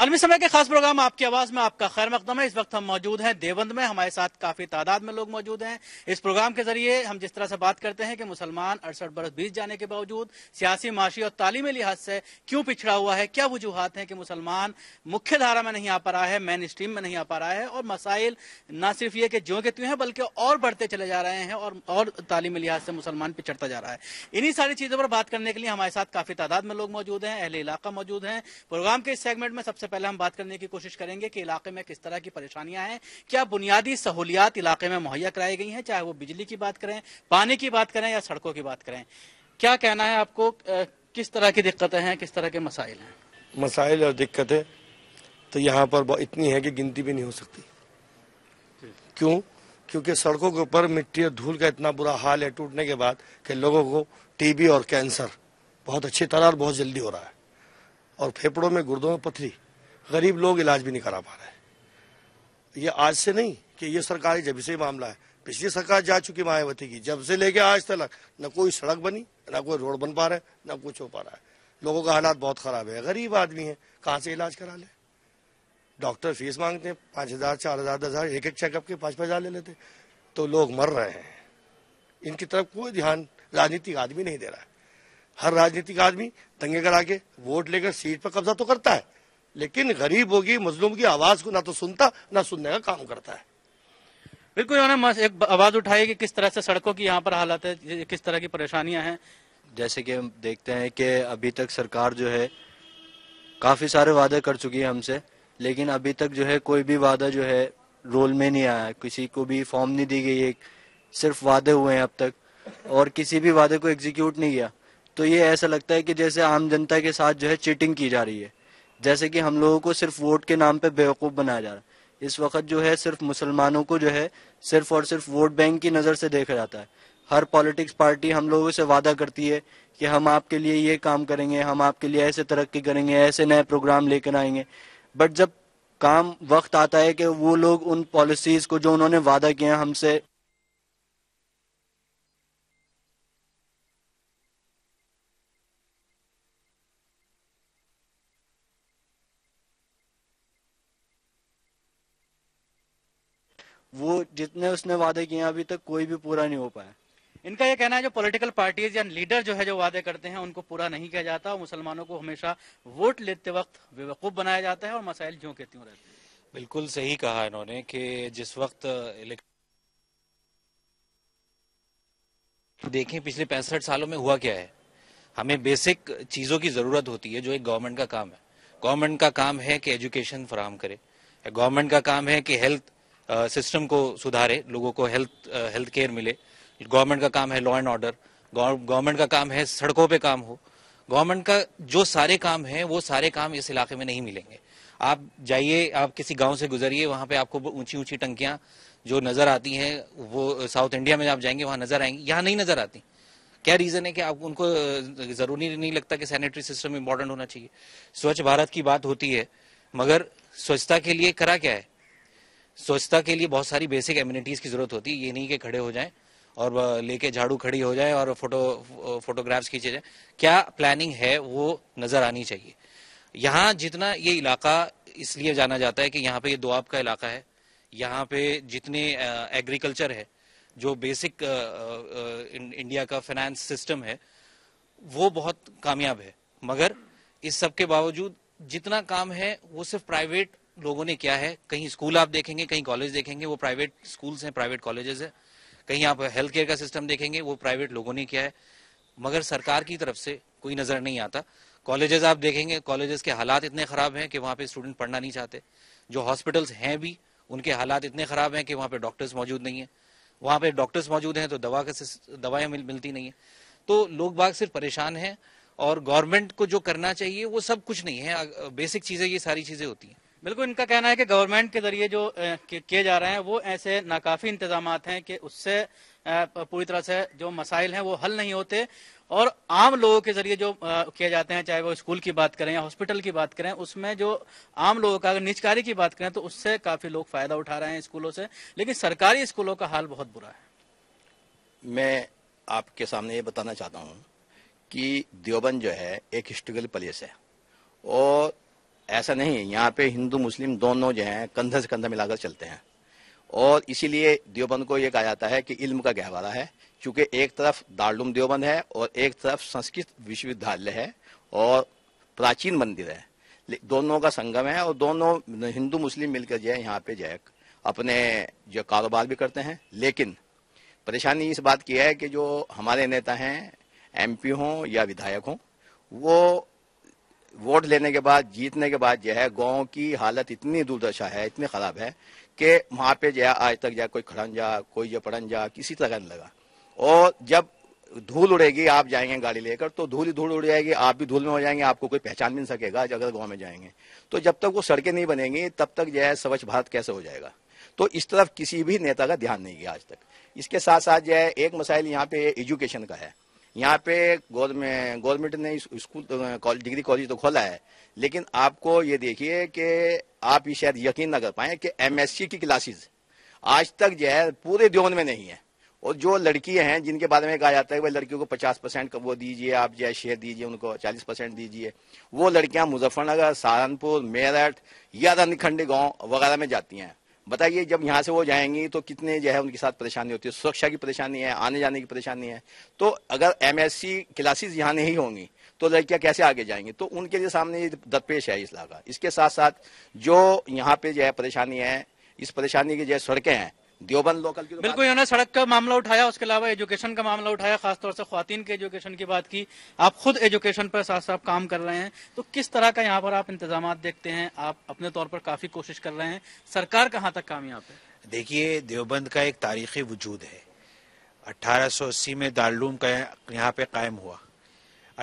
आलमी समय के खास प्रोग्राम आपकी आवाज में आपका खैर मकदम है इस वक्त हम मौजूद हैं देवंद में हमारे साथ काफी तादाद में लोग मौजूद हैं इस प्रोग्राम के जरिए हम जिस तरह से बात करते हैं कि मुसलमान अड़सठ बरस बीस जाने के बावजूद सियासी माशी और तालीमी लिहाज से क्यों पिछड़ा हुआ है क्या वजूहत है कि मुसलमान मुख्य धारा में नहीं आ पा रहा है मेन स्ट्रीम में नहीं आ पा रहा है और मसाइल न सिर्फ ये कि ज्यों के त्यों हैं बल्कि और बढ़ते चले जा रहे हैं और और तालीमी लिहाज से मुसलमान पिछड़ता जा रहा है इन्हीं सारी चीजों पर बात करने के लिए हमारे साथ काफी तादाद में लोग मौजूद हैं अहले इलाका मौजूद हैं प्रोग्राम के इस सेगमेंट में सबसे पहले हम बात करने की कोशिश करेंगे कि इलाके में किस तरह की परेशानियां हैं क्या बुनियादी सहूलियात इलाके में मुहैया कराई गई हैं चाहे वो बिजली की बात करें पानी की बात करें या सड़कों की बात करें क्या कहना है आपको किस तरह की दिक्कतें हैं किस तरह के मसाइल हैं मसाइल और दिक्कतें तो यहाँ पर इतनी है कि गिनती भी नहीं हो सकती क्यों क्योंकि सड़कों के ऊपर मिट्टी और धूल का इतना बुरा हाल है टूटने के बाद कि लोगों को टीबी और कैंसर बहुत अच्छी तरह और बहुत जल्दी हो रहा है और फेफड़ों में गुर्दों में पथरी गरीब लोग इलाज भी नहीं करा पा रहे ये आज से नहीं कि ये सरकार जब से मामला है पिछली सरकार जा चुकी मायावती की जब से लेके आज तक न कोई सड़क बनी न कोई रोड बन पा रहा है न कुछ हो पा रहा है लोगों का हालात बहुत खराब है गरीब आदमी है कहाँ से इलाज करा ले डॉक्टर फीस मांगते हैं पाँच हज़ार चार हज़ार दस हज़ार एक एक चेकअप के पाँच पाँच हज़ार ले लेते तो लोग मर रहे हैं इनकी तरफ कोई ध्यान राजनीतिक आदमी नहीं दे रहा है हर राजनीतिक आदमी दंगे करा के वोट लेकर सीट पर कब्जा तो करता है लेकिन गरीब होगी मजलूम की आवाज को ना तो सुनता ना सुनने का काम करता है बिल्कुल एक आवाज उठाई कि किस तरह से सड़कों की यहाँ पर हालत है किस तरह की परेशानियां हैं जैसे कि हम देखते हैं कि अभी तक सरकार जो है काफी सारे वादे कर चुकी है हमसे लेकिन अभी तक जो है कोई भी वादा जो है रोल में नहीं आया किसी को भी फॉर्म नहीं दी गई सिर्फ वादे हुए हैं अब तक और किसी भी वादे को एग्जीक्यूट नहीं किया तो ये ऐसा लगता है कि जैसे आम जनता के साथ जो है चीटिंग की जा रही है जैसे कि हम लोगों को सिर्फ वोट के नाम पे बेवकूफ़ बनाया जा रहा है इस वक्त जो है सिर्फ मुसलमानों को जो है सिर्फ और सिर्फ वोट बैंक की नज़र से देखा जाता है हर पॉलिटिक्स पार्टी हम लोगों से वादा करती है कि हम आपके लिए ये काम करेंगे हम आपके लिए ऐसे तरक्की करेंगे ऐसे नए प्रोग्राम लेकर आएंगे बट जब काम वक्त आता है कि वो लोग उन पॉलिसीज़ को जो उन्होंने वादा किया हमसे वो जितने उसने वादे किए अभी तक कोई भी पूरा नहीं हो पाया इनका यह कहना है जो पॉलिटिकल पार्टीज या लीडर जो है जो वादे करते हैं उनको पूरा नहीं किया जाता और मुसलमानों को हमेशा वोट लेते वक्त बेवकूफ़ बनाया जाता है और मसाइल जो के रहते हैं बिल्कुल सही कहा इन्होंने कि जिस वक्त देखें पिछले पैंसठ सालों में हुआ क्या है हमें बेसिक चीज़ों की ज़रूरत होती है जो एक गवर्नमेंट का काम है गवर्नमेंट का काम है कि एजुकेशन फराहम करे गवर्नमेंट का काम है कि हेल्थ सिस्टम को सुधारे लोगों को हेल्थ हेल्थ केयर मिले गवर्नमेंट का काम है लॉ एंड ऑर्डर गवर्नमेंट का काम है सड़कों पे काम हो गवर्नमेंट का जो सारे काम है वो सारे काम इस इलाके में नहीं मिलेंगे आप जाइए आप किसी गांव से गुजरिए वहां पे आपको ऊंची ऊंची टंकियां जो नजर आती हैं वो साउथ इंडिया में आप जाएंगे वहां नजर आएंगी यहाँ नहीं नजर आती क्या रीजन है कि आप उनको जरूरी नहीं लगता कि सैनिटरी सिस्टम इंपॉर्टेंट होना चाहिए स्वच्छ भारत की बात होती है मगर स्वच्छता के लिए करा क्या है स्वच्छता के लिए बहुत सारी बेसिक एम्यूनिटीज़ की ज़रूरत होती है ये नहीं कि खड़े हो जाए और लेके झाड़ू खड़ी हो जाए और फोटो फोटोग्राफ्स खींचे जाए क्या प्लानिंग है वो नज़र आनी चाहिए यहाँ जितना ये इलाका इसलिए जाना जाता है कि यहाँ पे ये दुआब का इलाका है यहाँ पे जितने एग्रीकल्चर है जो बेसिक इंडिया का फाइनेंस सिस्टम है वो बहुत कामयाब है मगर इस सब के बावजूद जितना काम है वो सिर्फ प्राइवेट लोगों ने क्या है कहीं स्कूल आप देखेंगे कहीं कॉलेज देखेंगे वो प्राइवेट स्कूल्स हैं प्राइवेट कॉलेजेस हैं कहीं आप हेल्थ केयर का सिस्टम देखेंगे वो प्राइवेट लोगों ने किया है मगर सरकार की तरफ से कोई नजर नहीं आता कॉलेजेस आप देखेंगे कॉलेजेस के हालात इतने खराब हैं कि वहाँ पे स्टूडेंट पढ़ना नहीं चाहते जो हॉस्पिटल्स हैं भी उनके हालात इतने खराब हैं कि वहाँ पे डॉक्टर्स मौजूद नहीं है वहाँ पे डॉक्टर्स मौजूद हैं तो दवा का दवाएं मिल, मिलती नहीं है तो लोग बाग सिर्फ परेशान हैं और गवर्नमेंट को जो करना चाहिए वो सब कुछ नहीं है बेसिक चीजें ये सारी चीजें होती हैं बिल्कुल इनका कहना है कि गवर्नमेंट के जरिए जो किए जा रहे हैं वो ऐसे नाकाफी इंतजाम हैं कि उससे पूरी तरह से जो मसाइल हैं वो हल नहीं होते और आम लोगों के जरिए जो किए जाते हैं चाहे वो स्कूल की बात करें या हॉस्पिटल की बात करें उसमें जो आम लोगों का अगर निजकारी की बात करें तो उससे काफी लोग फायदा उठा रहे हैं स्कूलों से लेकिन सरकारी स्कूलों का हाल बहुत बुरा है मैं आपके सामने ये बताना चाहता हूँ कि देवबंद जो है एक हिस्टोरिकल प्लेस है और ऐसा नहीं यहाँ पे हिंदू मुस्लिम दोनों जो हैं कंधे से कंधा मिलाकर चलते हैं और इसीलिए देवबंद को ये कहा जाता है कि इल्म का गहवारा है क्योंकि एक तरफ दारुम देवबंद है और एक तरफ संस्कृत विश्वविद्यालय है और प्राचीन मंदिर है दोनों का संगम है और दोनों हिंदू मुस्लिम मिलकर जो है यहाँ पे जो है अपने जो कारोबार भी करते हैं लेकिन परेशानी इस बात की है कि जो हमारे नेता हैं एमपी हों या विधायक हों वो वोट लेने के बाद जीतने के बाद जो है गाँव की हालत इतनी दुर्दशा है इतनी खराब है कि वहाँ पे जो है आज तक जो कोई खड़ंजा कोई जो पड़ंजा किसी तरह नहीं लगा और जब धूल उड़ेगी आप जाएंगे गाड़ी लेकर तो धूल ही धूल उड़ जाएगी आप भी धूल में हो जाएंगे आपको कोई पहचान भी नहीं सकेगा अगर गांव में जाएंगे तो जब तक वो सड़कें नहीं बनेंगी तब तक जो है स्वच्छ भारत कैसे हो जाएगा तो इस तरफ किसी भी नेता का ध्यान नहीं गया आज तक इसके साथ साथ जो है एक मसाइल यहाँ पे एजुकेशन का है यहाँ पे गवर्नमेंट ने स्कूल डिग्री कॉलेज तो खोला है लेकिन आपको ये देखिए कि आप ये शायद यकीन ना कर पाए कि एमएससी की क्लासेस आज तक जो है पूरे देवन में नहीं है और जो लड़की हैं जिनके बारे में कहा जाता है भाई लड़कियों को 50 परसेंट वो दीजिए आप जो है शेयर दीजिए उनको 40 परसेंट दीजिए वो लड़कियां मुजफ्फरनगर सहारनपुर मेरठ या रनखंडी गांव वगैरह में जाती हैं बताइए जब यहाँ से वो जाएंगी तो कितने जो है उनके साथ परेशानी होती है सुरक्षा की परेशानी है आने जाने की परेशानी है तो अगर एमएससी क्लासेस यहाँ नहीं होंगी तो लड़कियाँ कैसे आगे जाएंगी तो उनके लिए सामने ये दरपेश है इस इलाका इसके साथ साथ जो यहाँ पे जो है परेशानी है इस परेशानी की जो सड़कें हैं देवबंद लोकल की तो बिल्कुल इन्होंने सड़क का मामला उठाया उसके अलावा एजुकेशन का मामला उठाया खासतौर से खातन के एजुकेशन की बात की आप खुद एजुकेशन पर साथ साथ काम कर रहे हैं तो किस तरह का यहाँ पर आप इंतजाम देखते हैं आप अपने तौर पर काफी कोशिश कर रहे हैं सरकार कहाँ तक कामयाब है देखिए देवबंद का एक तारीखी वजूद है 1880 में दारूम का यहाँ पे कायम हुआ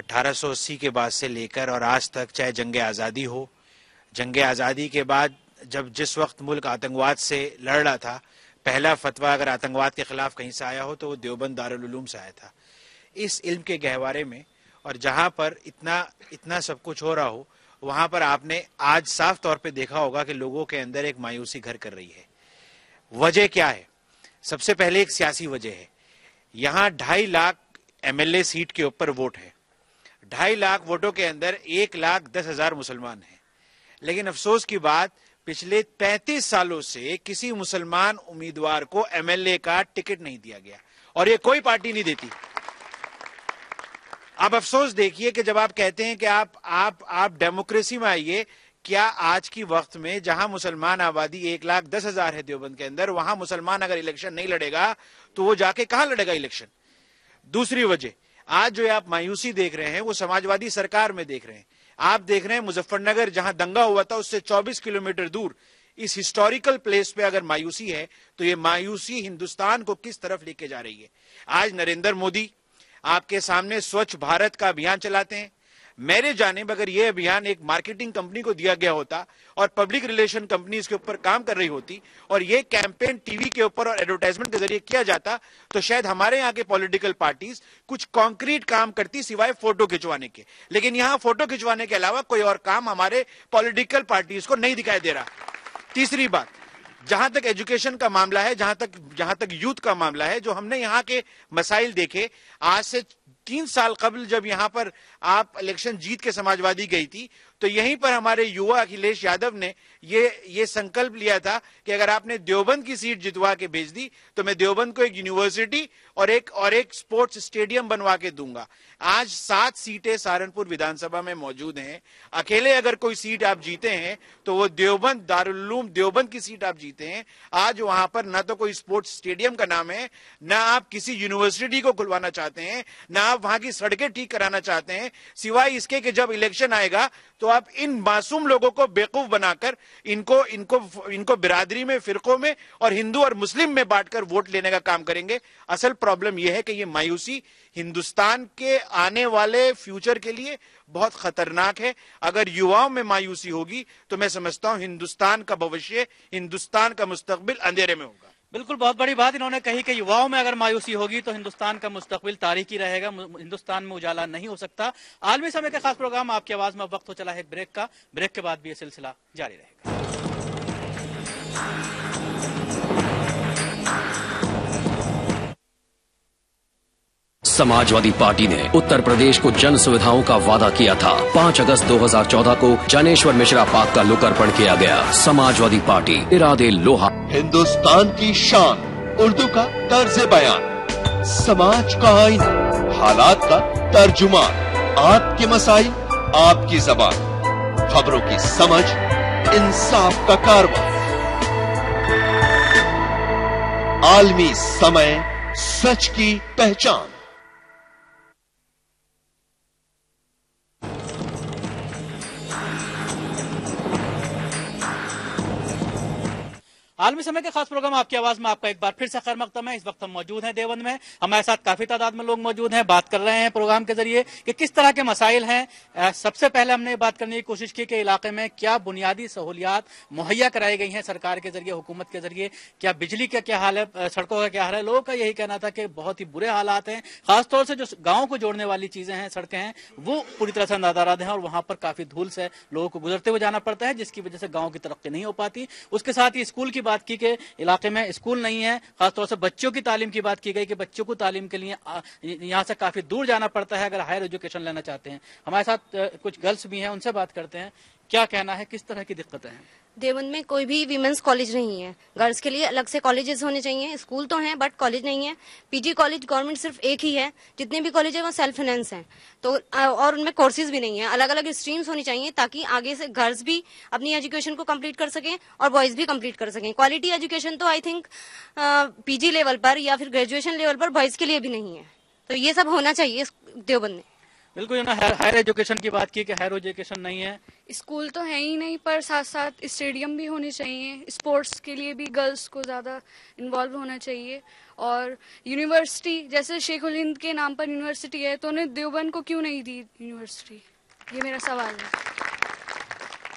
1880 के बाद से लेकर और आज तक चाहे जंग आज़ादी हो जंग आज़ादी के बाद जब जिस वक्त मुल्क आतंकवाद से लड़ रहा था पहला फतवा अगर आतंकवाद के खिलाफ कहीं से आया हो तो वो देवबंद दारुलूम से आया था इस इल्म के गहवारे में और जहां पर इतना इतना सब कुछ हो रहा हो वहां पर आपने आज साफ तौर पे देखा होगा कि लोगों के अंदर एक मायूसी घर कर रही है वजह क्या है सबसे पहले एक सियासी वजह है यहाँ ढाई लाख एमएलए सीट के ऊपर वोट है ढाई लाख वोटों के अंदर एक लाख दस हजार मुसलमान हैं लेकिन अफसोस की बात पिछले 35 सालों से किसी मुसलमान उम्मीदवार को एमएलए का टिकट नहीं दिया गया और ये कोई पार्टी नहीं देती आप अफसोस देखिए कि जब आप कहते हैं कि आप आप आप डेमोक्रेसी में आइए क्या आज की वक्त में जहां मुसलमान आबादी एक लाख दस हजार है देवबंद के अंदर वहां मुसलमान अगर इलेक्शन नहीं लड़ेगा तो वो जाके कहां लड़ेगा इलेक्शन दूसरी वजह आज जो आप मायूसी देख रहे हैं वो समाजवादी सरकार में देख रहे हैं आप देख रहे हैं मुजफ्फरनगर जहां दंगा हुआ था उससे 24 किलोमीटर दूर इस हिस्टोरिकल प्लेस पे अगर मायूसी है तो ये मायूसी हिंदुस्तान को किस तरफ लेके जा रही है आज नरेंद्र मोदी आपके सामने स्वच्छ भारत का अभियान चलाते हैं मेरे जाने में अगर ये अभियान एक मार्केटिंग कंपनी को दिया गया होता और पब्लिक रिलेशन कंपनी इसके ऊपर काम कर रही होती और ये कैंपेन टीवी के ऊपर और एडवर्टाइजमेंट के जरिए किया जाता तो शायद हमारे यहाँ के पॉलिटिकल पार्टीज कुछ कॉन्क्रीट काम करती सिवाय फोटो खिंचवाने के लेकिन यहाँ फोटो खिंचवाने के अलावा कोई और काम हमारे पॉलिटिकल पार्टीज को नहीं दिखाई दे रहा तीसरी बात जहां तक एजुकेशन का मामला है जहां तक जहां तक यूथ का मामला है जो हमने यहाँ के मसाइल देखे आज से तीन साल कबल जब यहाँ पर आप इलेक्शन जीत के समाजवादी गई थी तो यहीं पर हमारे युवा अखिलेश यादव ने ये ये संकल्प लिया था कि अगर आपने देवबंद की सीट जितवा के भेज दी तो मैं देवबंद को एक यूनिवर्सिटी और एक और एक स्पोर्ट्स स्टेडियम बनवा के दूंगा आज सात सीटें सहारनपुर विधानसभा में मौजूद हैं अकेले अगर कोई सीट आप जीते हैं तो वो देवबंद दारुलूम देवबंद की सीट आप जीते हैं आज वहां पर ना तो कोई स्पोर्ट्स स्टेडियम का नाम है ना आप किसी यूनिवर्सिटी को खुलवाना चाहते हैं ना आप वहां की सड़कें ठीक कराना चाहते हैं सिवाय इसके कि जब इलेक्शन आएगा तो तो आप इन मासूम लोगों को बेवकूफ बनाकर इनको इनको इनको बिरादरी में फिरकों में और हिंदू और मुस्लिम में बांटकर वोट लेने का काम करेंगे असल प्रॉब्लम यह है कि ये मायूसी हिंदुस्तान के आने वाले फ्यूचर के लिए बहुत खतरनाक है अगर युवाओं में मायूसी होगी तो मैं समझता हूं हिंदुस्तान का भविष्य हिंदुस्तान का मुस्तबिल अंधेरे में होगा बिल्कुल बहुत बड़ी बात इन्होंने कही कि युवाओं में अगर मायूसी होगी तो हिंदुस्तान का मुस्तबिल तारीखी रहेगा हिंदुस्तान में उजाला नहीं हो सकता आलमी समय का खास प्रोग्राम आपकी आवाज में वक्त हो चला है ब्रेक का ब्रेक के बाद भी यह सिलसिला जारी रहेगा समाजवादी पार्टी ने उत्तर प्रदेश को जन सुविधाओं का वादा किया था 5 अगस्त 2014 को जनेश्वर मिश्रा पार्क का लोकार्पण किया गया समाजवादी पार्टी इरादे लोहा हिंदुस्तान की शान उर्दू का तर्ज बयान समाज का आईन हालात का तर्जुमान आपके मसाइल आपकी जबान खबरों की समझ इंसाफ का कारवा आलमी समय सच की पहचान आलमी समय के खास प्रोग्राम आपकी आवाज में आपका एक बार फिर से खैर मकदम है इस वक्त हम मौजूद हैं देवन में हमारे साथ काफी तादाद में लोग मौजूद हैं बात कर रहे हैं प्रोग्राम के जरिए कि किस तरह के मसाइल हैं सबसे पहले हमने बात करने की कोशिश की कि इलाके में क्या बुनियादी सहूलियात मुहैया कराई गई है सरकार के जरिए हुकूमत के जरिए क्या बिजली का क्या हाल है सड़कों का क्या हाल है लोगों का यही कहना था कि बहुत ही बुरे हालात हैं खासतौर से जो गाँव को जोड़ने वाली चीजें हैं सड़कें हैं वो पूरी तरह से नदाराद हैं और वहां पर काफी धूल से लोगों को गुजरते हुए जाना पड़ता है जिसकी वजह से गाँव की तरक्की नहीं हो पाती उसके साथ ही स्कूल की बात की कि इलाके में स्कूल नहीं है खासतौर से बच्चों की तालीम की बात की गई कि बच्चों को तालीम के लिए यहाँ से काफ़ी दूर जाना पड़ता है अगर हायर एजुकेशन लेना चाहते हैं हमारे साथ कुछ गर्ल्स भी हैं उनसे बात करते हैं क्या कहना है किस तरह की दिक्कतें हैं देवन में कोई भी वीमेंस कॉलेज नहीं है गर्ल्स के लिए अलग से कॉलेजेस होने चाहिए स्कूल तो हैं बट कॉलेज नहीं है पीजी कॉलेज गवर्नमेंट सिर्फ एक ही है जितने भी कॉलेज है वो सेल्फ फाइनेंस हैं तो और उनमें कोर्सेज भी नहीं है अलग अलग स्ट्रीम्स होनी चाहिए ताकि आगे से गर्ल्स भी अपनी एजुकेशन को कम्प्लीट कर सकें और बॉयज भी कम्प्लीट कर सकें क्वालिटी एजुकेशन तो आई थिंक पीजी लेवल पर या फिर ग्रेजुएशन लेवल पर बॉयज के लिए भी नहीं है तो ये सब होना चाहिए देवबंद में बिल्कुल ना हायर एजुकेशन की बात की कि हायर एजुकेशन नहीं है स्कूल तो है ही नहीं पर साथ साथ स्टेडियम भी होने चाहिए स्पोर्ट्स के लिए भी गर्ल्स को ज़्यादा इन्वॉल्व होना चाहिए और यूनिवर्सिटी जैसे शेख उलिंद के नाम पर यूनिवर्सिटी है तो उन्हें देवबंद को क्यों नहीं दी यूनिवर्सिटी ये मेरा सवाल है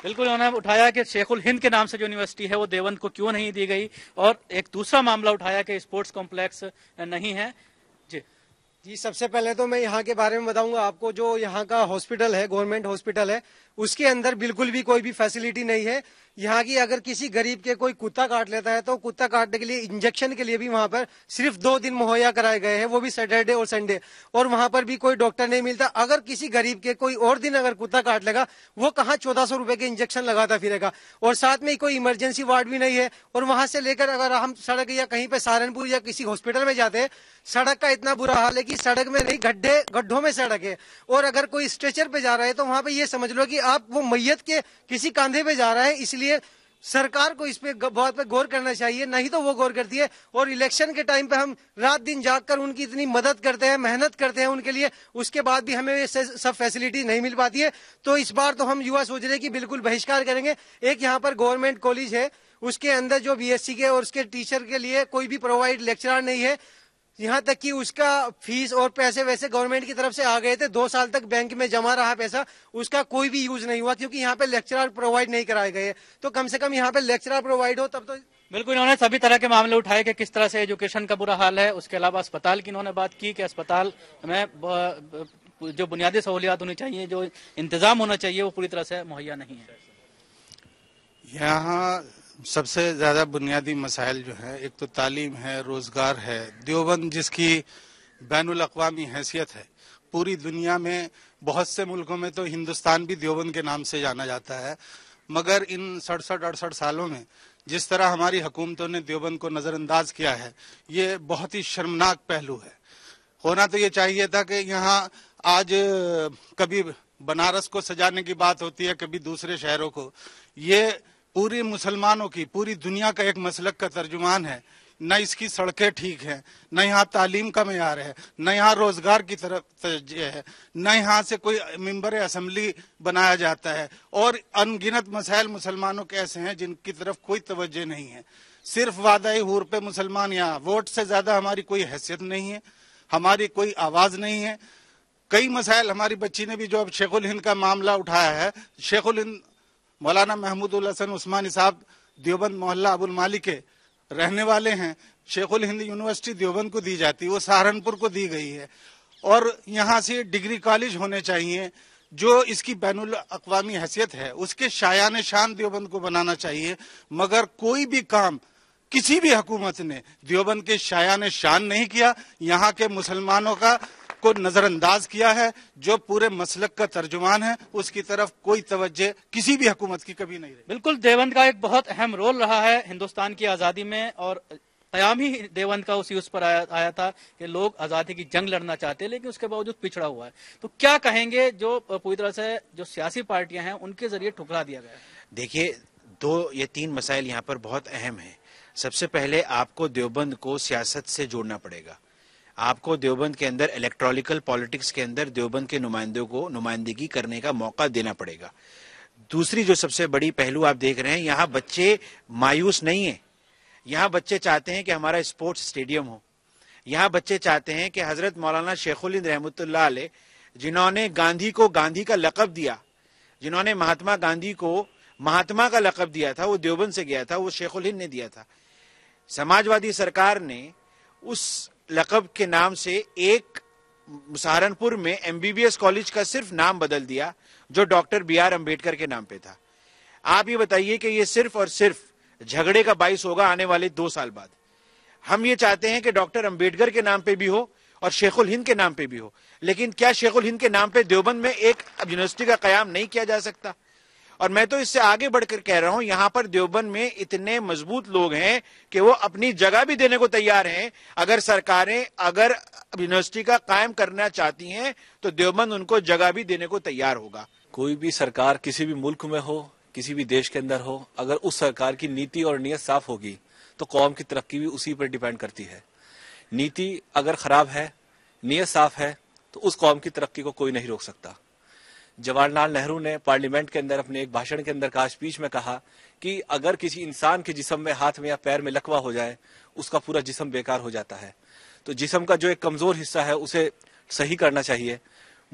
बिल्कुल उन्होंने उठाया कि शेखुल हिंद के नाम से जो यूनिवर्सिटी है वो देवंद को क्यों नहीं दी गई और एक दूसरा मामला उठाया कि स्पोर्ट्स कॉम्प्लेक्स नहीं है जी सबसे पहले तो मैं यहाँ के बारे में बताऊंगा आपको जो यहाँ का हॉस्पिटल है गवर्नमेंट हॉस्पिटल है उसके अंदर बिल्कुल भी कोई भी फैसिलिटी नहीं है यहाँ की अगर किसी गरीब के कोई कुत्ता काट लेता है तो कुत्ता काटने के लिए इंजेक्शन के लिए भी वहां पर सिर्फ दो दिन मुहैया कराए गए हैं वो भी सैटरडे और संडे और वहां पर भी कोई डॉक्टर नहीं मिलता अगर किसी गरीब के कोई और दिन अगर कुत्ता काट लेगा वो कहाँ चौदह सौ रुपए के इंजेक्शन लगाता फिरेगा और साथ में कोई इमरजेंसी वार्ड भी नहीं है और वहां से लेकर अगर हम सड़क या कहीं पर सहारनपुर या किसी हॉस्पिटल में जाते हैं सड़क का इतना बुरा हाल है कि सड़क में नहीं गड्ढे गड्ढों में सड़क है और अगर कोई स्ट्रेचर पे जा रहा है तो वहाँ पे यह समझ लो कि आप वो मैयत के किसी कंधे पे जा रहा है इसलिए सरकार को इस पे बहुत पे गौर करना चाहिए नहीं तो वो गौर करती है और इलेक्शन के टाइम पे हम रात दिन जाग उनकी इतनी मदद करते हैं मेहनत करते हैं उनके लिए उसके बाद भी हमें सब फैसिलिटी नहीं मिल पाती है तो इस बार तो हम युवा सोच रहे कि बिल्कुल बहिष्कार करेंगे एक यहाँ पर गवर्नमेंट कॉलेज है उसके अंदर जो बी के और उसके टीचर के लिए कोई भी प्रोवाइड लेक्चरार नहीं है यहाँ तक कि उसका फीस और पैसे वैसे गवर्नमेंट की तरफ से आ गए थे दो साल तक बैंक में जमा रहा पैसा उसका कोई भी यूज नहीं हुआ क्योंकि यहाँ पे लेक्चरर प्रोवाइड नहीं कराए गए तो कम से कम यहाँ पे लेक्चरर प्रोवाइड हो तब तो बिल्कुल इन्होंने सभी तरह के मामले उठाए कि किस तरह से एजुकेशन का बुरा हाल है उसके अलावा अस्पताल की इन्होंने बात की कि अस्पताल में जो बुनियादी सहूलियात होनी चाहिए जो इंतजाम होना चाहिए वो पूरी तरह से मुहैया नहीं है यहाँ सबसे ज़्यादा बुनियादी मसाइल जो हैं एक तो तालीम है रोज़गार है देवबंद जिसकी बैन अवी हैसियत है पूरी दुनिया में बहुत से मुल्कों में तो हिंदुस्तान भी देवबंद के नाम से जाना जाता है मगर इन सड़सठ अड़सठ सालों में जिस तरह हमारी हुकूमतों ने देवबंद को नज़रअंदाज किया है ये बहुत ही शर्मनाक पहलू है होना तो ये चाहिए था कि यहाँ आज कभी बनारस को सजाने की बात होती है कभी दूसरे शहरों को ये पूरी मुसलमानों की पूरी दुनिया का एक मसलक का तर्जुमान है न इसकी सड़कें ठीक हैं न यहाँ तालीम का मैार है न यहाँ रोजगार की तरफ तजय है न यहाँ से कोई मेम्बर असम्बली बनाया जाता है और अनगिनत मसाइल मुसलमानों के ऐसे हैं जिनकी तरफ कोई तवज्जो नहीं है सिर्फ वादा हूर पे मुसलमान यहाँ वोट से ज़्यादा हमारी कोई हैसियत नहीं है हमारी कोई आवाज़ नहीं है कई मसाइल हमारी बच्ची ने भी जो अब शेखुल हिंद का मामला उठाया है शेखुल हिंद मौलाना महमूदुल हसन उस्मानी साहब देवबंद मोहल्ला अबुल मालिक के रहने वाले हैं शेखुल हिंद यूनिवर्सिटी देवबंद को दी जाती है वो सहारनपुर को दी गई है और यहाँ से डिग्री कॉलेज होने चाहिए जो इसकी बैन अवी हैसियत है उसके शायान शान देवबंद को बनाना चाहिए मगर कोई भी काम किसी भी हुकूमत ने देवबंद के शायान शान नहीं किया यहाँ के मुसलमानों का को नज़रअंदाज किया है जो पूरे मसलक का तर्जुमान है उसकी तरफ कोई तवज्जो किसी भी हुकूमत की कभी नहीं रही बिल्कुल देवंद का एक बहुत अहम रोल रहा है हिंदुस्तान की आज़ादी में और क्याम ही देवंत का उसी उस पर आया, आया था कि लोग आज़ादी की जंग लड़ना चाहते हैं लेकिन उसके बावजूद पिछड़ा हुआ है तो क्या कहेंगे जो पूरी तरह से जो सियासी पार्टियां हैं उनके जरिए ठुकरा दिया गया देखिए दो या तीन मसाइल यहाँ पर बहुत अहम हैं सबसे पहले आपको देवबंद को सियासत से जोड़ना पड़ेगा आपको देवबंद के अंदर इलेक्ट्रॉनिकल पॉलिटिक्स के अंदर देवबंद के नुमाइंदों को नुमाइंदगी करने का मौका देना पड़ेगा दूसरी जो सबसे बड़ी पहलू आप देख रहे हैं यहाँ बच्चे मायूस नहीं है यहाँ बच्चे चाहते हैं कि हमारा स्पोर्ट्स स्टेडियम हो यहाँ बच्चे चाहते हैं कि हज़रत मौलाना शेखुलिंद रहमतुल्ला जिन्होंने गांधी को गांधी का लकब दिया जिन्होंने महात्मा गांधी को महात्मा का लकब दिया था वो देवबंद से गया था वो शेखुल हिंद ने दिया था समाजवादी सरकार ने उस लकब के नाम से एक सहारनपुर में एमबीबीएस कॉलेज का सिर्फ नाम बदल दिया जो डॉक्टर बी आर अम्बेडकर के नाम पे था आप ये बताइए कि ये सिर्फ और सिर्फ झगड़े का बाइस होगा आने वाले दो साल बाद हम ये चाहते हैं कि डॉक्टर अम्बेडकर के नाम पे भी हो और शेखुल हिंद के नाम पे भी हो लेकिन क्या शेखुल हिंद के नाम पे देवबंद में एक यूनिवर्सिटी का कयाम नहीं किया जा सकता और मैं तो इससे आगे बढ़कर कह रहा हूं यहां पर देवबंद में इतने मजबूत लोग हैं कि वो अपनी जगह भी देने को तैयार हैं अगर सरकारें अगर यूनिवर्सिटी का कायम करना चाहती हैं तो देवबंद उनको जगह भी देने को तैयार होगा कोई भी सरकार किसी भी मुल्क में हो किसी भी देश के अंदर हो अगर उस सरकार की नीति और नीयत साफ होगी तो कौम की तरक्की भी उसी पर डिपेंड करती है नीति अगर खराब है नीयत साफ है तो उस कौम की तरक्की को कोई नहीं रोक सकता जवाहरलाल नेहरू ने पार्लियामेंट के अंदर अपने एक भाषण के अंदर कहा स्पीच में कहा कि अगर किसी इंसान के जिसम में हाथ में या पैर में लकवा हो जाए उसका पूरा जिसम बेकार हो जाता है तो जिसम का जो एक कमजोर हिस्सा है उसे सही करना चाहिए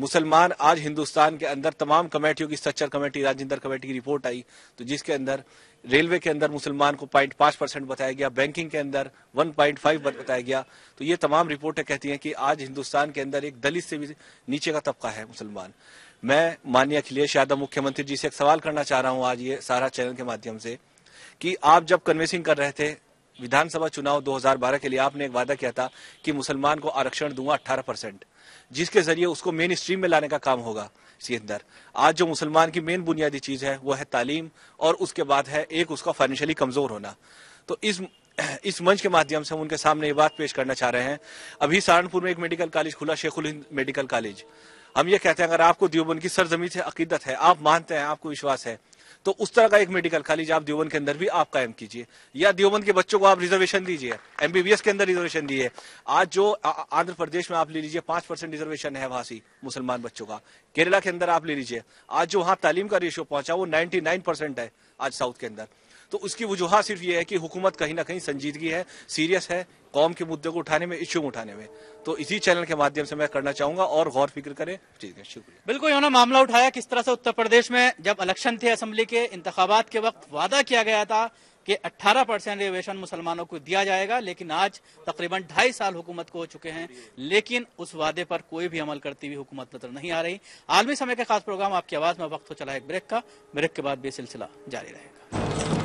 मुसलमान आज हिंदुस्तान के अंदर तमाम कमेटियों की स्ट्रक्चर कमेटी राजेंद्र कमेटी की रिपोर्ट आई तो जिसके अंदर रेलवे के अंदर मुसलमान को पॉइंट पांच परसेंट बताया गया बैंकिंग के अंदर वन पॉइंट फाइव बताया गया तो ये तमाम रिपोर्टें कहती हैं कि आज हिंदुस्तान के अंदर एक दलित से भी नीचे का तबका है मुसलमान मैं माननीय अखिलेश यादव मुख्यमंत्री जी से एक सवाल करना चाह रहा हूँ आज ये सारा चैनल के माध्यम से कि आप जब कन्विंसिंग कर रहे थे विधानसभा चुनाव 2012 के लिए आपने एक वादा किया था कि मुसलमान को आरक्षण दूंगा 18 परसेंट जिसके जरिए उसको मेन स्ट्रीम में लाने का काम होगा इसके अंदर आज जो मुसलमान की मेन बुनियादी चीज है वो है तालीम और उसके बाद है एक उसका फाइनेंशियली कमजोर होना तो इस इस मंच के माध्यम से हम उनके सामने ये बात पेश करना चाह रहे हैं अभी सहारनपुर में एक मेडिकल कॉलेज खुला शेखुल हिंद मेडिकल कॉलेज हम ये कहते हैं अगर आपको देवबंद की सरजमी से अकीदत है आप मानते हैं आपको विश्वास है तो उस तरह का एक मेडिकल कॉलेज आप देवबंद के अंदर भी आप कायम कीजिए या देवबंद के बच्चों को आप रिजर्वेशन दीजिए एमबीबीएस के अंदर रिजर्वेशन दीजिए आज जो आंध्र प्रदेश में आप ले लीजिए पांच परसेंट रिजर्वेशन है वासी मुसलमान बच्चों का केरला के अंदर आप ले लीजिए आज जो वहां तालीम का रेशियो पहुंचा वो नाइनटी नाइन परसेंट है आज साउथ के अंदर तो उसकी वजूहत सिर्फ ये है कि हुकूमत कहीं ना कहीं संजीदगी है सीरियस है कौम के मुद्दे को उठाने में इश्यू उठाने में तो इसी चैनल के माध्यम से मैं करना चाहूंगा और गौर फिक्र करें ठीक है शुक्रिया बिल्कुल उन्होंने मामला उठाया किस तरह से उत्तर प्रदेश में जब इलेक्शन थे असम्बली के इंतबात के वक्त वादा किया गया था कि 18 परसेंट रिजर्वेशन मुसलमानों को दिया जाएगा लेकिन आज तकरीबन ढाई साल हुकूमत को हो चुके हैं लेकिन उस वादे पर कोई भी अमल करती हुई हुकूमत नजर नहीं आ रही आलमी समय का खास प्रोग्राम आपकी आवाज में वक्त हो चला है ब्रेक का ब्रेक के बाद भी सिलसिला जारी रहेगा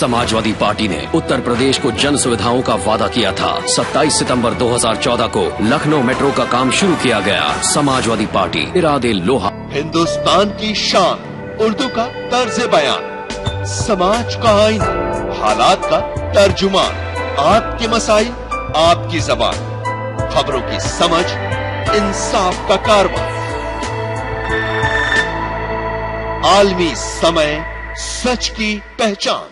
समाजवादी पार्टी ने उत्तर प्रदेश को जन सुविधाओं का वादा किया था 27 सितंबर 2014 को लखनऊ मेट्रो का काम शुरू किया गया समाजवादी पार्टी इरादे लोहा हिंदुस्तान की शान उर्दू का तर्ज बयान समाज का आईन हालात का तर्जुमान आपके मसाइल आपकी जबान खबरों की समझ इंसाफ का कारवा आलमी समय सच की पहचान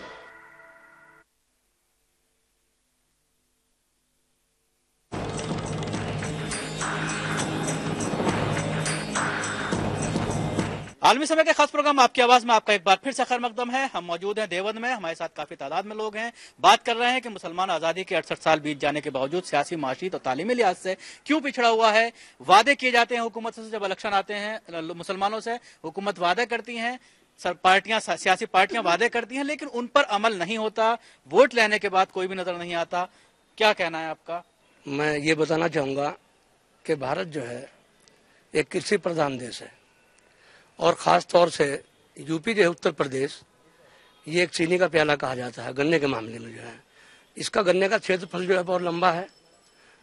आलमी समय के खास प्रोग्राम आपकी आवाज में आपका एक बार फिर से खैर मकदम है हम मौजूद हैं देवंद में हमारे साथ काफी तादाद में लोग हैं बात कर रहे हैं कि मुसलमान आजादी के अड़सठ साल बीत जाने के बावजूद सियासी माशी और तालीमी लिहाज से क्यों पिछड़ा हुआ है वादे किए जाते हैं हुकूमत से जब इलेक्शन आते हैं मुसलमानों से हुकूमत वादे करती है सर पार्टियां सियासी पार्टियां वादे करती हैं लेकिन उन पर अमल नहीं होता वोट लेने के बाद कोई भी नजर नहीं आता क्या कहना है आपका मैं ये बताना चाहूंगा कि भारत जो है एक कृषि प्रधान देश है और ख़ास तौर से यूपी जो है उत्तर प्रदेश ये एक चीनी का प्याला कहा जाता है गन्ने के मामले में जो है इसका गन्ने का क्षेत्रफल जो है बहुत लंबा है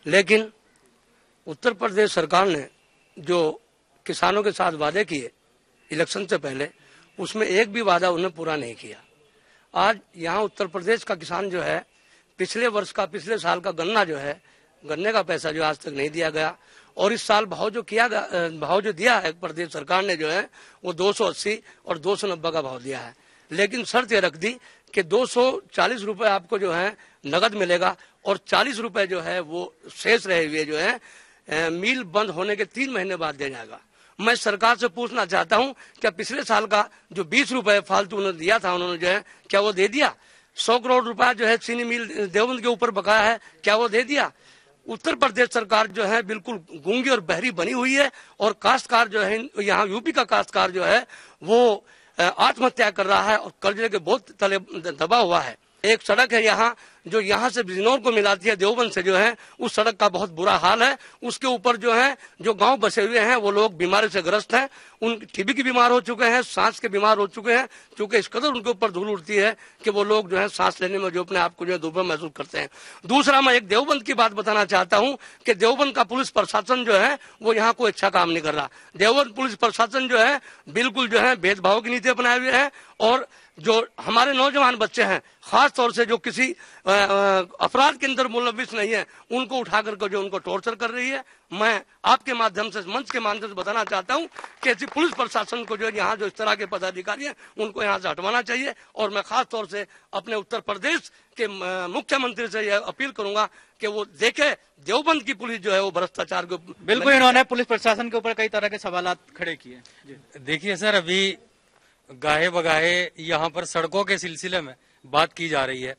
लेकिन उत्तर प्रदेश सरकार ने जो किसानों के साथ वादे किए इलेक्शन से पहले उसमें एक भी वादा उन्हें पूरा नहीं किया आज यहाँ उत्तर प्रदेश का किसान जो है पिछले वर्ष का पिछले साल का गन्ना जो है गन्ने का पैसा जो आज तक नहीं दिया गया और इस साल भाव जो किया भाव जो दिया है प्रदेश सरकार ने जो है वो 280 और 290 का भाव दिया है लेकिन शर्त ये रख दी कि दो रुपए आपको जो है नगद मिलेगा और चालीस रुपए जो है वो शेष रहे हुए जो है मील बंद होने के तीन महीने बाद दिया जाएगा मैं सरकार से पूछना चाहता हूँ क्या पिछले साल का जो बीस रुपए फालतू उन्होंने दिया था उन्होंने जो है क्या वो दे दिया सौ करोड़ रुपया जो है चीनी मिल देवबंद के ऊपर बकाया है क्या वो दे दिया उत्तर प्रदेश सरकार जो है बिल्कुल गूंगी और बहरी बनी हुई है और काश्तकार जो है यहाँ यूपी का काश्तकार जो है वो आत्महत्या कर रहा है और कर्जे के बहुत तले दबा हुआ है एक सड़क है यहाँ जो यहाँ से बिजनौर को मिलाती है देवबंद से जो है उस सड़क का बहुत बुरा हाल है उसके ऊपर जो है जो गांव बसे हुए हैं वो लोग बीमारी से ग्रस्त हैं उन टीबी की बीमार हो चुके हैं सांस के बीमार हो चुके हैं क्योंकि इस कदर उनके ऊपर धूल उड़ती है कि वो लोग जो है सांस लेने में जो अपने आप को जो है दुर्बल महसूस करते हैं दूसरा मैं एक देवबंद की बात बताना चाहता हूँ कि देवबंद का पुलिस प्रशासन जो है वो यहाँ कोई अच्छा काम नहीं कर रहा देवबंद पुलिस प्रशासन जो है बिल्कुल जो है भेदभाव की नीति अपनाए हुए है और जो हमारे नौजवान बच्चे हैं खास तौर से जो किसी अपराध के अंदर मुलविस नहीं है उनको उठाकर कर जो उनको टॉर्चर कर रही है मैं आपके माध्यम से मंच के माध्यम से बताना चाहता हूं कि ऐसी पुलिस प्रशासन को जो यहाँ जो इस तरह के पदाधिकारी हैं उनको यहाँ से हटवाना चाहिए और मैं खास तौर से अपने उत्तर प्रदेश के मुख्यमंत्री से यह अपील करूंगा कि वो देखे देवबंद की पुलिस जो है वो भ्रष्टाचार को बिल्कुल इन्होंने पुलिस प्रशासन के ऊपर कई तरह के सवाल खड़े किए देखिए सर अभी गाहे बगाहे यहाँ पर सड़कों के सिलसिले में बात की जा रही है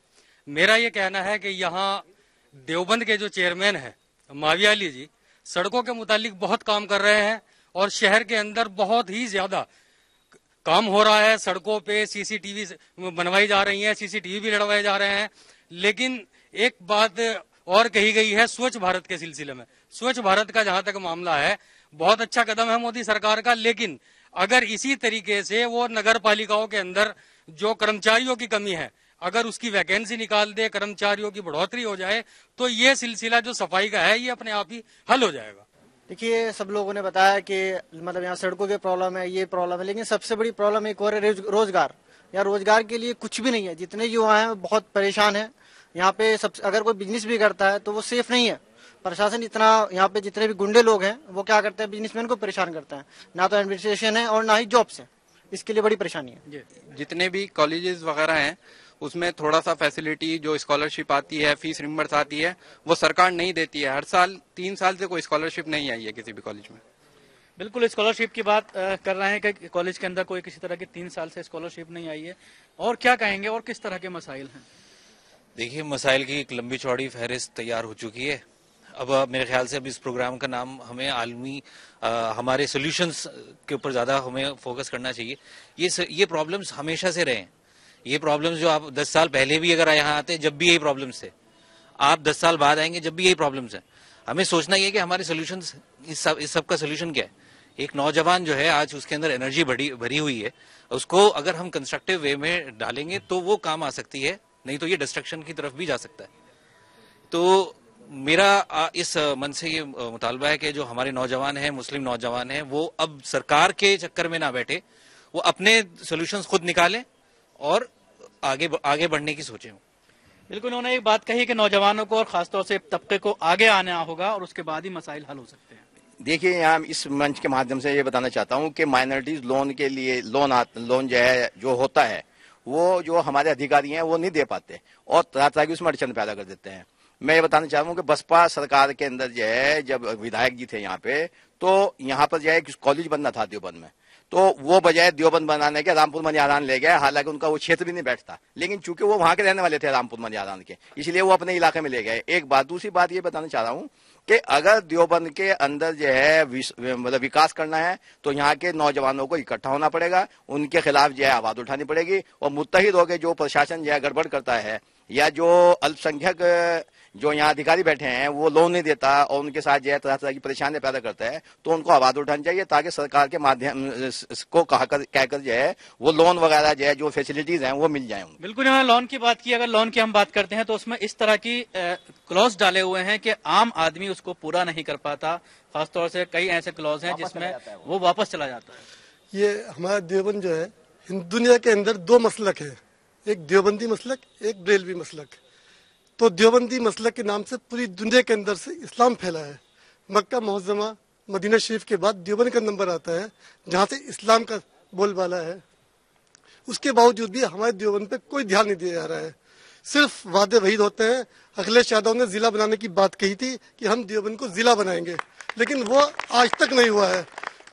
मेरा ये कहना है कि यहाँ देवबंद के जो चेयरमैन है माविया अली जी सड़कों के मुतालिक बहुत काम कर रहे हैं और शहर के अंदर बहुत ही ज्यादा काम हो रहा है सड़कों पे सीसीटीवी बनवाई जा रही है सीसीटीवी भी लड़वाए जा रहे हैं लेकिन एक बात और कही गई है स्वच्छ भारत के सिलसिले में स्वच्छ भारत का जहां तक मामला है बहुत अच्छा कदम है मोदी सरकार का लेकिन अगर इसी तरीके से वो नगर पालिकाओं के अंदर जो कर्मचारियों की कमी है अगर उसकी वैकेंसी निकाल दे कर्मचारियों की बढ़ोतरी हो जाए तो ये सिलसिला जो सफाई का है ये अपने आप ही हल हो जाएगा देखिए सब लोगों ने बताया कि मतलब यहाँ सड़कों की प्रॉब्लम है ये प्रॉब्लम है लेकिन सबसे बड़ी प्रॉब्लम एक और है रोजगार यहाँ रोजगार के लिए कुछ भी नहीं है जितने युवा हैं बहुत परेशान हैं यहाँ पे सब अगर कोई बिजनेस भी करता है तो वो सेफ नहीं है प्रशासन इतना यहाँ पे जितने भी गुंडे लोग हैं वो क्या करते हैं बिजनेसमैन को परेशान करते हैं ना तो एडमिनिस्ट्रेशन है और ना ही जॉब से इसके लिए बड़ी परेशानी है जितने भी कॉलेजेस वगैरह हैं उसमें थोड़ा सा फैसिलिटी जो स्कॉलरशिप आती है फीस रिम्बर्स आती है वो सरकार नहीं देती है हर साल तीन साल से कोई स्कॉलरशिप नहीं आई है किसी भी कॉलेज में बिल्कुल स्कॉलरशिप की बात कर रहे हैं कि कॉलेज के अंदर कोई किसी तरह की तीन साल से स्कॉलरशिप नहीं आई है और क्या कहेंगे और किस तरह के मसाइल हैं देखिए मसाइल की एक लंबी चौड़ी फहरिस्त तैयार हो चुकी है अब मेरे ख्याल से अब इस प्रोग्राम का नाम हमें आलमी हमारे सोल्यूशंस के ऊपर ज़्यादा हमें फोकस करना चाहिए ये स, ये प्रॉब्लम्स हमेशा से रहे हैं ये प्रॉब्लम्स जो आप 10 साल पहले भी अगर यहाँ आते जब भी यही प्रॉब्लम्स थे आप 10 साल बाद आएंगे जब भी यही प्रॉब्लम्स हैं हमें सोचना ये कि हमारे सोल्यूशन इस सब इस सब का सोल्यूशन क्या है एक नौजवान जो है आज उसके अंदर एनर्जी भरी भरी हुई है उसको अगर हम कंस्ट्रक्टिव वे में डालेंगे तो वो काम आ सकती है नहीं तो ये डिस्ट्रक्शन की तरफ भी जा सकता है तो मेरा इस मन से ये मुतालबा है कि जो हमारे नौजवान हैं मुस्लिम नौजवान हैं वो अब सरकार के चक्कर में ना बैठे वो अपने सोल्यूशन खुद निकालें और आगे आगे बढ़ने की सोचे बिल्कुल उन्होंने एक बात कही कि नौजवानों को और ख़ासतौर से तबके को आगे आना होगा और उसके बाद ही मसाइल हल हो सकते हैं देखिए यहाँ इस मंच के माध्यम से ये बताना चाहता हूँ कि माइनॉरिटीज़ लोन के लिए लोन लोन जो है जो होता है वो जो हमारे अधिकारी हैं वो नहीं दे पाते और तरह तरह की उसमें अड़चन पैदा कर देते हैं मैं ये बताना चाहूँ कि बसपा सरकार के अंदर जो है जब विधायक जी थे यहाँ पे तो यहाँ पर जो है कॉलेज बनना था देवबंद में तो वो बजाय देवबंद बनाने के रामपुर मनियारान ले गए हालांकि उनका वो क्षेत्र भी नहीं बैठता लेकिन चूंकि वो वहाँ के रहने वाले थे रामपुर मनियारान के इसलिए वो अपने इलाके में ले गए एक बात दूसरी बात ये बताना चाह रहा हूँ कि अगर देवबंद के अंदर जो है मतलब विकास करना है तो यहाँ के नौजवानों को इकट्ठा होना पड़ेगा उनके खिलाफ जो है आवाज उठानी पड़ेगी और मुतहद होकर जो प्रशासन जो है गड़बड़ करता है या जो अल्पसंख्यक जो यहाँ अधिकारी बैठे हैं वो लोन नहीं देता और उनके साथ जो है तरह तरह की परेशानियां पैदा करता है तो उनको आवाज उठानी चाहिए ताकि सरकार के माध्यम को कहकर कहकर जो है वो लोन वगैरह जो है जो फैसिलिटीज हैं वो मिल जाए उनको बिल्कुल यहाँ लोन की बात की अगर लोन की हम बात करते हैं तो उसमें इस तरह की क्लॉज डाले हुए हैं कि आम आदमी उसको पूरा नहीं कर पाता खासतौर से कई ऐसे क्लॉज है जिसमें वो वापस चला जाता है ये हमारा देवबंद जो है दुनिया के अंदर दो मसलक है एक देवबंदी मसलक एक ब्रेलवी मसलक तो देवबंदी मसल के नाम से पूरी दुनिया के अंदर से इस्लाम फैला है मक्का मोहजमा मदीना शरीफ के बाद देवबंद का नंबर आता है जहाँ से इस्लाम का बोलबाला है उसके बावजूद भी हमारे देवबंद पर कोई ध्यान नहीं दिया जा रहा है सिर्फ वादे वहीद होते हैं अखिलेश यादव ने जिला बनाने की बात कही थी कि हम देवबंद को जिला बनाएंगे लेकिन वो आज तक नहीं हुआ है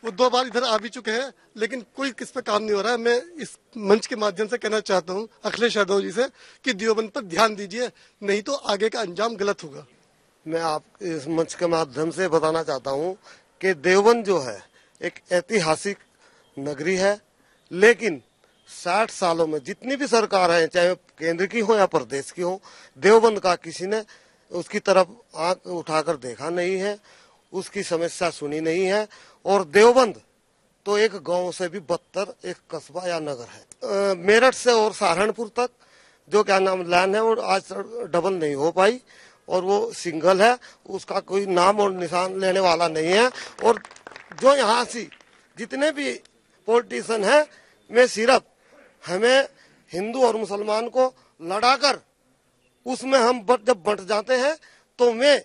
वो दो बार इधर आ भी चुके हैं लेकिन कोई किस पे काम नहीं हो रहा है मैं इस मंच के माध्यम से कहना चाहता हूँ अखिलेश यादव जी से कि दियोबंद पर ध्यान दीजिए नहीं तो आगे का अंजाम गलत होगा मैं आप इस मंच के माध्यम से बताना चाहता हूँ कि देवबंद जो है एक ऐतिहासिक नगरी है लेकिन साठ सालों में जितनी भी सरकार है चाहे केंद्र की हो या प्रदेश की हो देवबंद का किसी ने उसकी तरफ आंख उठाकर देखा नहीं है उसकी समस्या सुनी नहीं है और देवबंद तो एक गांव से भी बदतर एक कस्बा या नगर है मेरठ से और सहारनपुर तक जो क्या नाम लाइन है वो आज डबल नहीं हो पाई और वो सिंगल है उसका कोई नाम और निशान लेने वाला नहीं है और जो यहाँ से जितने भी पॉलिटिशियन हैं मैं सिर्फ हमें हिंदू और मुसलमान को लड़ाकर उसमें हम बट जब बंट जाते हैं तो मैं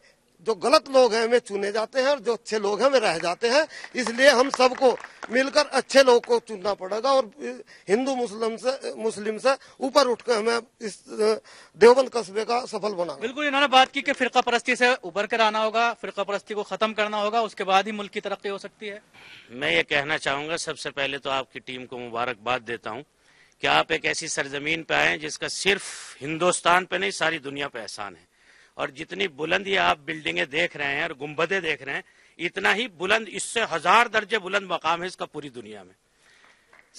जो गलत लोग हैं वे चुने जाते हैं और जो अच्छे लोग हैं वे रह जाते हैं इसलिए हम सबको मिलकर अच्छे लोगों को चुनना पड़ेगा और हिंदू मुस्लिम से मुस्लिम से ऊपर उठकर हमें इस देवबंद कस्बे का सफल बना बिल्कुल इन्होंने बात की कि फिरका परस्ती से उभर कर आना होगा फिरका परस्ती को खत्म करना होगा उसके बाद ही मुल्क की तरक्की हो सकती है मैं ये कहना चाहूंगा सबसे पहले तो आपकी टीम को मुबारकबाद देता हूँ की आप एक ऐसी सरजमीन पे आए जिसका सिर्फ हिंदुस्तान पे नहीं सारी दुनिया पे एहसान है और जितनी बुलंद आप बिल्डिंगे देख रहे हैं और गुम्बदे देख रहे हैं इतना ही बुलंद इससे हजार दर्जे बुलंद मकाम है इसका पूरी दुनिया में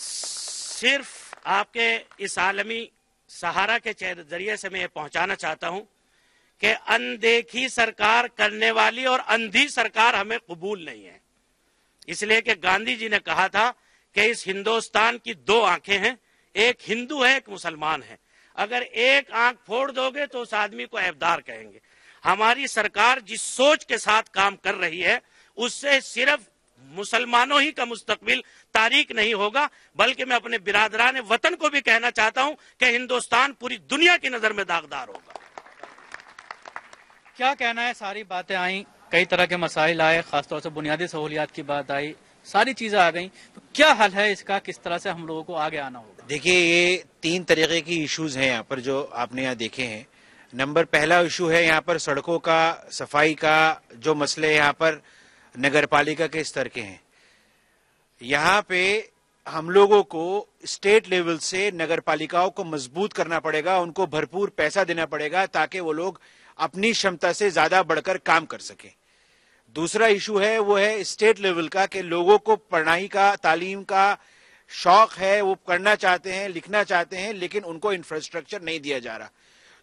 सिर्फ आपके इस आलमी सहारा के जरिए से मैं ये पहुंचाना चाहता हूं कि अनदेखी सरकार करने वाली और अंधी सरकार हमें कबूल नहीं है इसलिए कि गांधी जी ने कहा था कि इस हिंदुस्तान की दो आंखें हैं एक हिंदू है एक मुसलमान है अगर एक आंख फोड़ दोगे तो उस आदमी को ऐबदार कहेंगे हमारी सरकार जिस सोच के साथ काम कर रही है उससे सिर्फ मुसलमानों ही का मुस्तकबिल तारीख नहीं होगा बल्कि मैं अपने बिरादरान वतन को भी कहना चाहता हूं कि हिंदुस्तान पूरी दुनिया की नजर में दागदार होगा क्या कहना है सारी बातें आई कई तरह के मसाइल आए खासतौर से बुनियादी सहूलियात की बात आई सारी चीज़ें आ गई तो क्या हल है इसका किस तरह से हम लोगों को आगे आना होगा देखिए ये तीन तरीके की इश्यूज हैं यहाँ पर जो आपने यहाँ देखे हैं नंबर पहला इशू है यहाँ पर सड़कों का सफाई का जो मसले यहाँ पर नगर पालिका के स्तर के हैं यहाँ पे हम लोगों को स्टेट लेवल से नगर पालिकाओं को मजबूत करना पड़ेगा उनको भरपूर पैसा देना पड़ेगा ताकि वो लोग अपनी क्षमता से ज्यादा बढ़कर काम कर सकें दूसरा इशू है वो है स्टेट लेवल का कि लोगों को पढ़ाई का तालीम का शौक है वो करना चाहते हैं लिखना चाहते हैं लेकिन उनको इंफ्रास्ट्रक्चर नहीं दिया जा रहा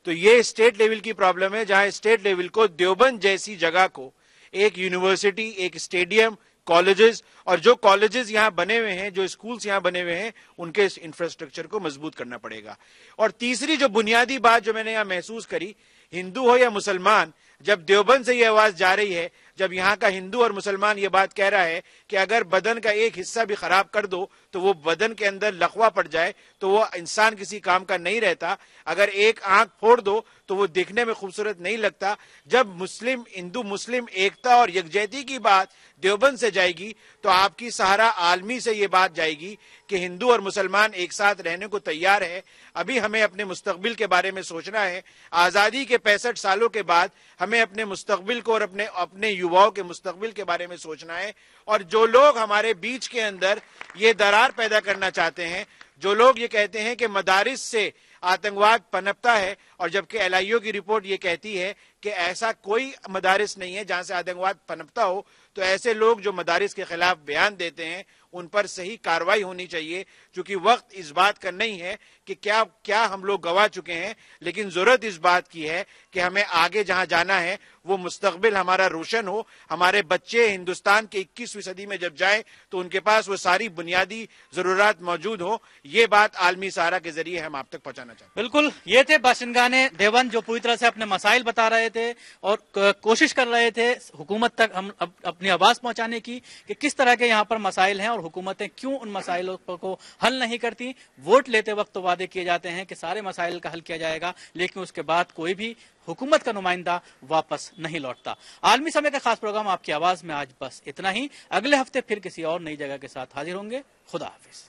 तो ये स्टेट लेवल की प्रॉब्लम है जहां स्टेट लेवल को देवबंद जैसी जगह को एक यूनिवर्सिटी एक स्टेडियम कॉलेजेस और जो कॉलेजेस यहाँ बने हुए हैं जो स्कूल्स यहाँ बने हुए हैं उनके इस इंफ्रास्ट्रक्चर को मजबूत करना पड़ेगा और तीसरी जो बुनियादी बात जो मैंने यहाँ महसूस करी हिंदू हो या मुसलमान जब देवबंद से ये आवाज जा रही है जब यहाँ का हिंदू और मुसलमान ये बात कह रहा है कि अगर बदन का एक हिस्सा भी खराब कर दो तो वो बदन के अंदर लकवा पड़ जाए तो वो इंसान किसी काम का नहीं रहता अगर एक आंख फोड़ दो तो वो देखने में खूबसूरत नहीं लगता जब मुस्लिम हिंदू मुस्लिम एकता और यकजहती की बात देवबंद से जाएगी तो आपकी सहारा आलमी से ये बात जाएगी कि हिंदू और मुसलमान एक साथ रहने को तैयार है अभी हमें अपने मुस्तबिल के बारे में सोचना है आज़ादी के पैंसठ सालों के बाद हमें अपने मुस्तबिल को और अपने अपने युवा युवाओं के मुस्तबिल के बारे में सोचना है और जो लोग हमारे बीच के अंदर ये दरार पैदा करना चाहते हैं जो लोग ये कहते हैं कि मदारिस से आतंकवाद पनपता है और जबकि एल की रिपोर्ट ये कहती है कि ऐसा कोई मदारिस नहीं है जहाँ से आतंकवाद पनपता हो तो ऐसे लोग जो मदारिस के खिलाफ बयान देते हैं उन पर सही कार्रवाई होनी चाहिए क्योंकि वक्त इस बात का नहीं है कि क्या क्या हम लोग गवा चुके हैं लेकिन ज़रूरत इस बात की है कि हमें आगे जहां जाना है वो मुस्तबिल हमारा रोशन हो हमारे बच्चे हिंदुस्तान के इक्कीसवीं सदी में जब जाएं तो उनके पास वो सारी बुनियादी ज़रूरत मौजूद हो ये बात आलमी सहारा के जरिए हम आप तक पहुंचाना चाहते बिल्कुल ये थे बाशिंदा ने देवन जो पूरी तरह से अपने मसाइल बता रहे थे और कोशिश कर रहे थे हुकूमत तक हम अप, अपनी आवाज़ पहुंचाने की कि किस तरह के यहाँ पर मसाइल हैं और और हुकूमतें क्यों उन मसाइलों को हल नहीं करती वोट लेते वक्त तो वादे किए जाते हैं कि सारे मसाइल का हल किया जाएगा लेकिन उसके बाद कोई भी हुकूमत का नुमाइंदा वापस नहीं लौटता आलमी समय का खास प्रोग्राम आपकी आवाज में आज बस इतना ही अगले हफ्ते फिर किसी और नई जगह के साथ हाजिर होंगे खुदा हाफिज